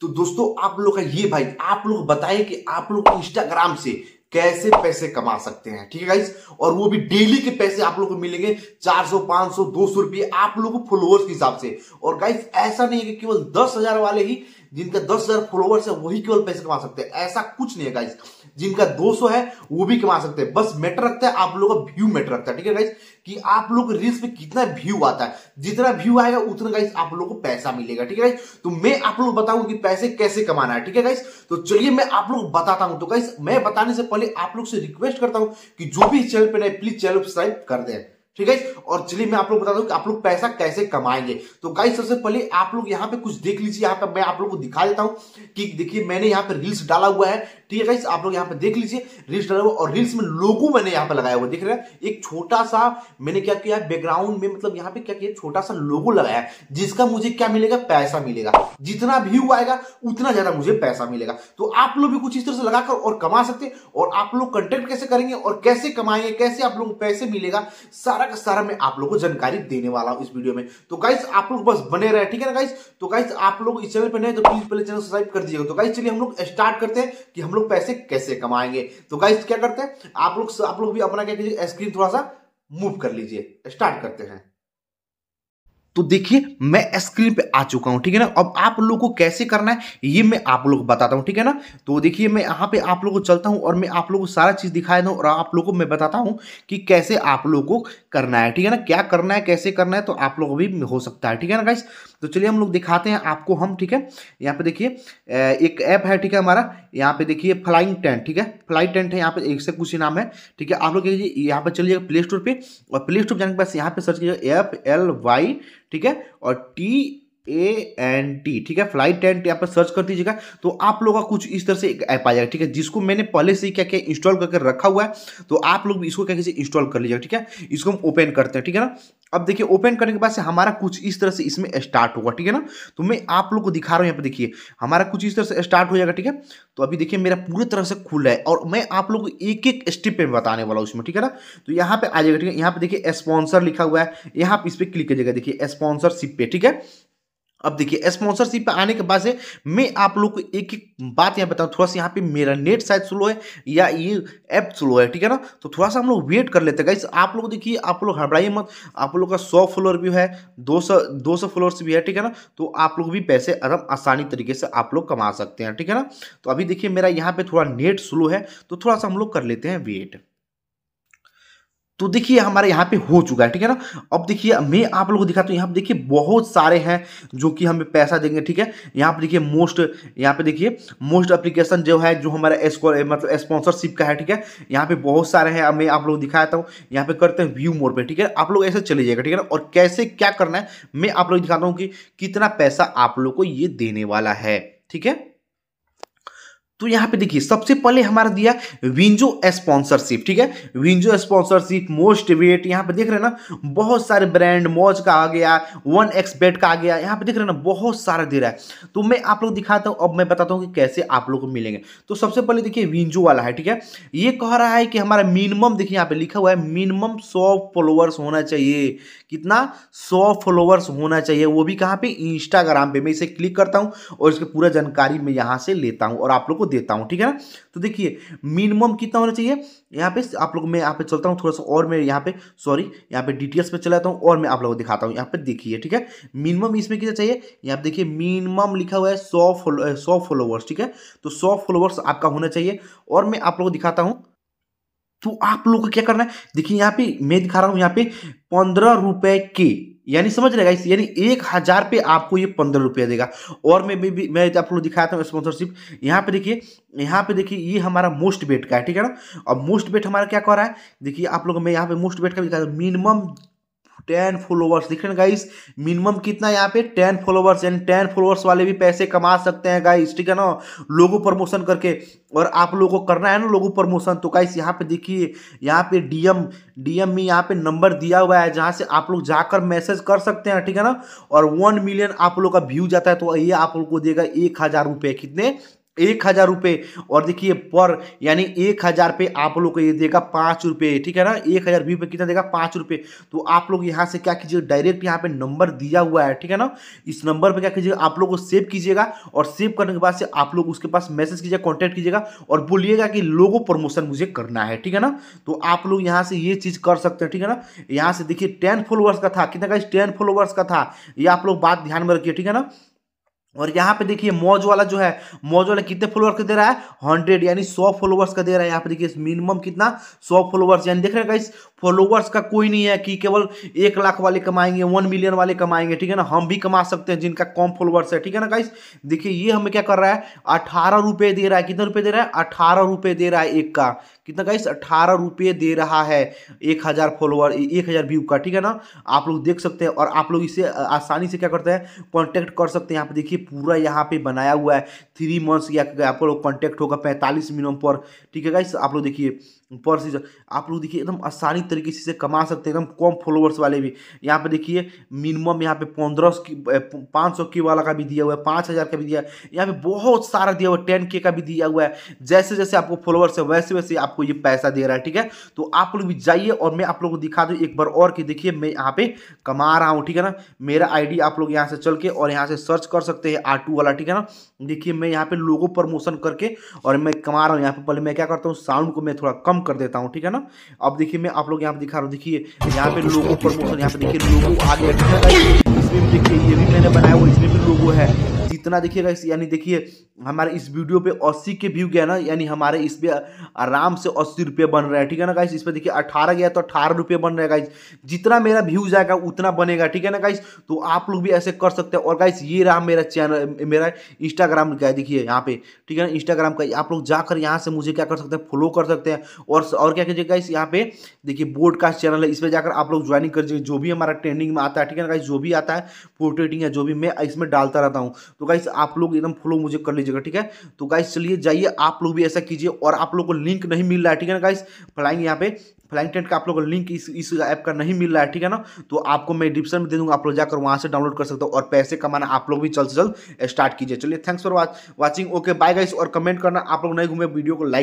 तो दोस्तों आप लोग का ये भाई आप लोग बताए कि आप लोग इंस्टाग्राम से कैसे पैसे कमा सकते हैं ठीक है गाइस और वो भी डेली के पैसे आप लोग को मिलेंगे 400 500 200 रुपए आप लोग को फॉलोअर्स के हिसाब से और गाइस ऐसा नहीं है कि केवल दस हजार वाले ही जिनका दस हजार फॉलोअर्स है वही केवल पैसे कमा सकते हैं ऐसा कुछ नहीं है गाइस जिनका 200 है वो भी कमा सकते हैं बस मैटर रखता है आप लोगों का व्यू मैटर रखता है ठीक है गाइस कि आप लोग रील्स पे कितना व्यू आता है जितना व्यू आएगा उतना गाइस आप लोगों को पैसा मिलेगा ठीक है तो मैं आप लोग बताऊं कि पैसे कैसे कमाना है ठीक है गाइस तो चलिए मैं आप लोग बताता हूं तो गाइस मैं बताने से पहले आप लोग से रिक्वेस्ट करता हूं कि जो भी इस चैनल पर प्लीज चैनल सब्सक्राइब कर दे ठीक है और चलिए मैं आप लोग बता दूं कि आप लोग पैसा कैसे कमाएंगे तो गाइस सबसे पहले आप लोग यहाँ पे कुछ देख लीजिए यहाँ पे मैं आप लोग को दिखा देता हूँ कि देखिए मैंने यहाँ पे रील्स डाला हुआ है ठीक तो है आप लोग यहाँ पे देख लीजिए रील्स डाला हुआ और रील्स में लोगो मैंने यहाँ पे लगाया हुआ दिख रहा है एक छोटा सा मैंने क्या किया बैकग्राउंड में मतलब यहाँ पे क्या किया छोटा सा लोगो लगाया जिसका मुझे क्या मिलेगा पैसा मिलेगा जितना व्यू आएगा उतना ज्यादा मुझे पैसा मिलेगा तो आप लोग भी कुछ इस तरह से लगाकर और कमा सकते हैं और आप लोग कंटेंट कैसे करेंगे और कैसे कमाएंगे कैसे आप लोग को पैसे मिलेगा सारा का सारा मैं आप लोग को जानकारी देने वाला हूँ इस वीडियो में तो गाइस आप लोग बस बने रहे ठीक है ना गाइस तो गाइस आप लोग इस चैनल पर नए तो प्लीज पहले चैनल सब्सक्राइब कर दीजिएगा तो गाइस चलिए हम लोग स्टार्ट करते हैं कि हम लोग लोग पैसे कैसे कमाएंगे तो गाइस क्या करते हैं आप लोग आप लोग भी अपना क्या कीजिए स्क्रीन थोड़ा सा मूव कर लीजिए स्टार्ट करते हैं तो देखिए मैं स्क्रीन पे आ चुका हूँ ठीक है ना अब आप लोगों को कैसे करना है ये मैं आप लोग को बताता हूँ ठीक है ना तो देखिए मैं यहाँ पे आप लोगों को चलता हूँ और मैं आप लोगों को सारा चीज़ दिखाया दूँ और आप लोगों को मैं बताता हूँ कि कैसे आप लोगों को करना है ठीक है ना क्या करना है कैसे करना है तो आप लोग भी हो सकता है ठीक है ना गाइस तो चलिए हम लोग दिखाते हैं आपको हम ठीक है यहाँ पे देखिए एक ऐप है ठीक है हमारा यहाँ पे देखिए फ्लाइंग टेंट ठीक है फ्लाइंग टेंट है यहाँ पे एक से कुछ नाम है ठीक है आप लोग यहाँ पे चलिएगा प्ले स्टोर पर और प्ले स्टोर जाने के बाद यहाँ पे सर्च कीजिए एफ एल वाई ठीक है और टी ए एन टी ठीक है फ्लाइट टेंट यहाँ पर सर्च कर दीजिएगा तो आप लोग का कुछ इस तरह से एक ऐप आ जाएगा ठीक है जिसको मैंने पहले से ही क्या क्या इंस्टॉल करके रखा हुआ है तो आप लोग भी इसको क्या कैसे इंस्टॉल कर लीजिएगा ठीक है इसको हम ओपन करते हैं ठीक है ना अब देखिए ओपन करने के बाद से हमारा कुछ इस तरह से इसमें स्टार्ट होगा ठीक है ना तो मैं आप लोग को दिखा रहा हूँ यहाँ पर देखिए हमारा कुछ इस तरह से स्टार्ट हो जाएगा ठीक है तो अभी देखिए मेरा पूरी तरह से खुला है और मैं आप लोग को एक एक स्टेप पे बताने वाला हूँ उसमें ठीक है ना तो यहाँ पे आ जाएगा ठीक है यहाँ पे देखिए स्पॉन्सर लिखा हुआ है यहाँ पर इस पर क्लिक कीजिएगा देखिए स्पॉन्सरशिप पे ठीक है अब देखिए स्पॉन्सरशिप पे आने के बाद से मैं आप लोग को एक एक बात यहाँ बताऊँ थोड़ा सा यहाँ पे मेरा नेट शायद स्लो है या ये ऐप स्लो है ठीक है ना तो थोड़ा सा हम लोग वेट कर लेते हैं गाइस आप लोग देखिए आप लोग घबराइए मत आप लोग का सौ फॉलोअर भी है दो सौ दो सौ फॉलोअर्स भी है ठीक है ना तो आप लोग भी पैसे आराम आसानी तरीके से आप लोग कमा सकते हैं ठीक है ना तो अभी देखिए मेरा यहाँ पर थोड़ा नेट स्लो है तो थोड़ा सा हम लोग कर लेते हैं वेट तो देखिए हमारे यहाँ पे हो चुका है ठीक है ना अब देखिए मैं आप लोगों को दिखाता हूँ यहाँ पे देखिए बहुत सारे हैं जो कि हमें पैसा देंगे ठीक है यहाँ पे देखिए मोस्ट यहाँ पे देखिए मोस्ट एप्लीकेशन जो है जो हमारा स्कॉल मतलब स्पॉन्सरशिप का है ठीक है यहाँ पे बहुत सारे हैं मैं आप लोग दिखाता हूँ यहाँ पे करते हैं व्यू मोड पर ठीक है आप लोग ऐसे चले जाएगा ठीक है ना और कैसे क्या करना है मैं आप लोग दिखाता हूँ कि कितना पैसा आप लोग को ये देने वाला है ठीक है तो यहाँ पे देखिए सबसे पहले हमारा दिया विंजो स्पॉन्सरशिप ठीक है विंजो स्पॉन्सरशिप मोस्ट वेट यहाँ पे देख रहे हैं ना बहुत सारे ब्रांड मोज का आ गया वन एक्स बेट का आ गया यहाँ पे देख रहे हैं ना बहुत सारा दे रहा है तो मैं आप लोग दिखाता हूँ अब मैं बताता हूँ कि कैसे आप लोग को मिलेंगे तो सबसे पहले देखिए विंजो वाला है ठीक है ये कह रहा है कि हमारा मिनिमम देखिए यहाँ पे लिखा हुआ है मिनिमम सौ फॉलोअर्स होना चाहिए कितना सौ फॉलोअर्स होना चाहिए वो भी कहाँ पे इंस्टाग्राम पे मैं इसे क्लिक करता हूँ और इसकी पूरा जानकारी मैं यहाँ से लेता हूँ और आप लोग को देता हूँ ठीक है ना तो देखिए मिनिमम कितना होना चाहिए यहाँ पे आप लोग मैं यहाँ पे चलता हूँ थोड़ा सा और मैं यहाँ पे सॉरी यहाँ पे डिटेल्स पे चलाता हूँ और मैं आप लोगों को दिखाता हूँ यहाँ पे देखिए ठीक है मिनिमम इसमें कितना चाहिए यहाँ पे देखिए मिनिमम लिखा हुआ है सौ सौ फॉलोवर्स ठीक है तो सौ फॉलोवर्स आपका होना चाहिए और मैं आप लोग को दिखाता हूँ तो आप लोग को क्या करना है देखिए यहाँ पे मैं दिखा रहा हूँ यहाँ पे पंद्रह रुपए के यानी समझ रहेगा इस यानी एक हज़ार पे आपको ये पंद्रह रुपया देगा और मैं भी मैं आप लोग दिखाता हूँ स्पॉन्सरशिप यहाँ पे देखिए यहाँ पे देखिए ये हमारा मोस्ट बेट का है ठीक है ना और मोस्ट बेट हमारा क्या कर रहा है देखिए आप लोग मैं यहाँ पे मोस्ट बेट का भी दिखाता हूँ मिनिमम टेन फॉलोवर्स दिख रहे हैं गाइस मिनिमम कितना यहाँ पे ten followers and ten followers वाले भी पैसे कमा सकते हैं गाइस ठीक है ना लोगो प्रमोशन करके और आप लोगों को करना है ना लोगो प्रमोशन तो गाइस यहाँ पे देखिए यहाँ पे डीएम डीएम में यहाँ पे नंबर दिया हुआ है जहाँ से आप लोग जाकर मैसेज कर सकते हैं ठीक है ना और वन मिलियन आप लोग का व्यू जाता है तो ये आप लोग को देगा एक हज़ार कितने एक हज़ार रुपये और देखिए पर यानी एक हज़ार पे आप लोग को ये देगा पाँच रुपये ठीक है ना एक हज़ार व्यू पे कितना देगा पाँच रुपये तो आप लोग यहाँ से क्या कीजिए डायरेक्ट यहाँ पे नंबर दिया हुआ है ठीक है ना इस नंबर पे क्या कीजिए आप लोग को सेव कीजिएगा और सेव करने के बाद से आप लोग उसके पास मैसेज कीजिएगा कॉन्टैक्ट कीजिएगा और बोलिएगा कि लोगो प्रमोशन मुझे करना है ठीक है ना तो आप लोग यहाँ से ये चीज़ कर सकते हैं ठीक है ना यहाँ से देखिए टेन फॉलोअर्स का था कितना का टेन फॉलोअर्स का था ये आप लोग बात ध्यान में रखिए ठीक है ना और यहाँ पे देखिए मौज वाला जो है मौज वाला कितने फॉलोअर्स का दे रहा है हंड्रेड यानी सौ फॉलोवर्स का दे रहा है यहाँ पे देखिए मिनिमम कितना सौ फॉलोवर्स यानी देख रहे हैं इस फॉलोवर्स का कोई नहीं है कि केवल एक लाख वाले कमाएंगे वन मिलियन वाले कमाएंगे ठीक है ना हम भी कमा सकते हैं जिनका कम फॉलोवर्स है ठीक है ना गाइस देखिए ये हमें क्या कर रहा है अठारह रुपये दे रहा है कितने रुपये दे रहा है अठारह रुपये दे रहा है एक का कितना गाइस अट्ठारह रुपये दे रहा है एक हज़ार फॉलोअर एक हज़ार व्यू का ठीक है ना आप लोग देख सकते हैं और आप लोग इसे आसानी से क्या करते हैं कॉन्टैक्ट कर सकते हैं यहाँ पे देखिए पूरा यहाँ पे बनाया हुआ है थ्री मंथ्स या आपको लोग कॉन्टैक्ट होगा पैंतालीस मिनट पर ठीक है गाइस आप लोग देखिए पर सीजन आप लोग देखिए एकदम आसानी तरीके से कमा सकते हैं एकदम कम फॉलोवर्स वाले भी यहाँ पे देखिए मिनिमम यहाँ पे पंद्रह की पाँच सौ के वाला का भी दिया हुआ है पाँच हज़ार का भी दिया है यहाँ पे बहुत सारा दिया हुआ है टेन के का भी दिया हुआ है जैसे जैसे आपको फॉलोअर्स है वैसे वैसे आपको ये पैसा दे रहा है ठीक है तो आप लोग भी जाइए और मैं आप लोग को दिखा दूँ एक बार और कि देखिए मैं यहाँ पर कमा रहा हूँ ठीक है ना मेरा आई आप लोग यहाँ से चल के और यहाँ से सर्च कर सकते हैं आटू वाला ठीक है ना देखिए मैं यहाँ पे लोगों प्रमोशन करके और मैं कमा रहा हूँ यहाँ पर पहले मैं क्या करता हूँ साउंड को मैं थोड़ा कम कर देता हूँ ठीक है ना अब देखिए मैं आप लोग यहाँ पे दिखा रहा हूँ देखिए यहाँ पे लोगो प्रमोशन यहाँ पे देखिए लोगो आगे इसमें भी देखिए ये भी मैंने बनाया हुआ इसमें भी लोगो है जितना देखिएगा यानी देखिए हमारे इस वीडियो पे अस्सी के व्यू गया ना यानी हमारे इस पे आराम से अस्सी रुपये बन रहा है ठीक है ना गाइस इस पर देखिए अठारह गया तो अठारह रुपये बन रहा है गाइस जितना मेरा व्यू जाएगा उतना बनेगा ठीक है ना गाइस तो आप लोग भी ऐसे कर सकते हैं और गाइस ये रहा मेरा चैनल मेरा इंस्टाग्राम का देखिए यहाँ पे ठीक है ना इंस्टाग्राम का आप लोग जाकर यहाँ से मुझे क्या कर सकते हैं फॉलो कर सकते हैं और और क्या कीजिएगा इस यहाँ पे देखिए बोर्ड का चैनल है इस पर जाकर आप लोग ज्वाइनिंग कर जो भी हमारा ट्रेंडिंग में आता है ठीक है ना गाइस जो भी आता है पोर्ट्रेटिंग है जो भी मैं इसमें डालता रहता हूँ तो गाइस आप लोग एकदम फॉलो मुझे कर लीजिएगा ठीक है तो गाइस चलिए जाइए आप लोग भी ऐसा कीजिए और आप लोग को लिंक नहीं मिल रहा है ठीक है ना गाइस फ्लाइंग यहाँ पे फ्लाइंग टेंट का आप लोग को लिंक इस इस ऐप का नहीं मिल रहा है ठीक है ना तो आपको मैं डिस्क्रिप्शन में दे दूंगा आप लोग जाकर वहाँ से डाउनलोड कर सकते हो और पैसे कमाना आप लोग भी जल्द से जल्द स्टार्ट कीजिए चलिए thanks for watching okay bye guys और कमेंट करना आप लोग नहीं घूमे वीडियो को लाइक